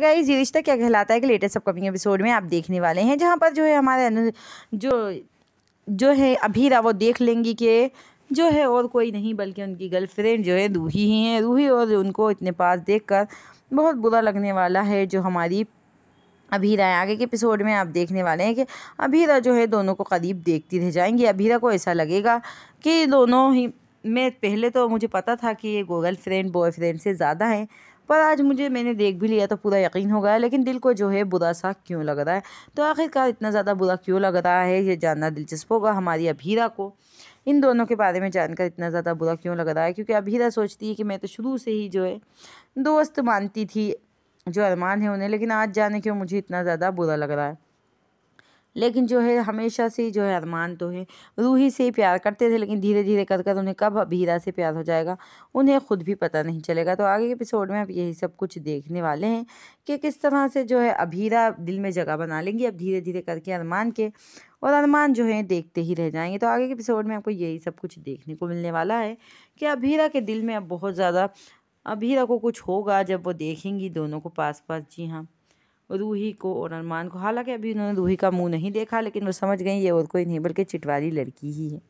guys ये रिश्ता क्या कहलाता है कि लेटेस्ट अपकमिंग एपिसोड में आप देखने वाले हैं जहाँ पर जो है हमारे जो जो है अभीरा वो देख लेंगी कि जो है और कोई नहीं बल्कि उनकी गर्लफ्रेंड जो है रूही ही हैं रूही और उनको इतने पास देखकर बहुत बुरा लगने वाला है जो हमारी अभीरा है आगे के एपिसोड में आप देखने वाले हैं कि अभीरा जो है दोनों को करीब देखती रह जाएंगी अभीरा को ऐसा लगेगा कि दोनों ही मैं पहले तो मुझे पता था कि ये गूगल फ्रेंड बॉयफ्रेंड से ज़्यादा हैं पर आज मुझे मैंने देख भी लिया तो पूरा यकीन हो गया लेकिन दिल को जो है बुरा सा क्यों लग रहा है तो आखिरकार इतना ज़्यादा बुरा क्यों लग रहा है ये जानना दिलचस्प होगा हमारी अभीरा को इन दोनों के बारे में जानकर इतना ज़्यादा बुरा क्यों लग रहा है क्योंकि अभीरा सोचती है कि मैं तो शुरू से ही जो है दोस्त मानती थी जो अरमान है उन्हें लेकिन आज जाने क्यों मुझे इतना ज़्यादा बुरा लग रहा है लेकिन जो है हमेशा से जो है अरमान तो है रूही से प्यार करते थे लेकिन धीरे धीरे कर कर उन्हें कब अबीरा से प्यार हो जाएगा उन्हें खुद भी पता नहीं चलेगा तो आगे के एपिसोड में आप यही सब कुछ देखने वाले हैं कि किस तरह से जो है अभीरा दिल में जगह बना लेंगी अब धीरे धीरे करके अरमान के और अरमान जो है देखते ही रह जाएंगे तो आगे के एपिसोड में आपको यही सब कुछ देखने को मिलने वाला है कि अभीरा के दिल में अब बहुत ज़्यादा अभीरा को कुछ होगा जब वो देखेंगी दोनों को पास पास जी हाँ रूही को और अरमान को हालांकि अभी उन्होंने रूही का मुंह नहीं देखा लेकिन वो समझ गई ये और कोई नहीं बल्कि चिटवारी लड़की ही है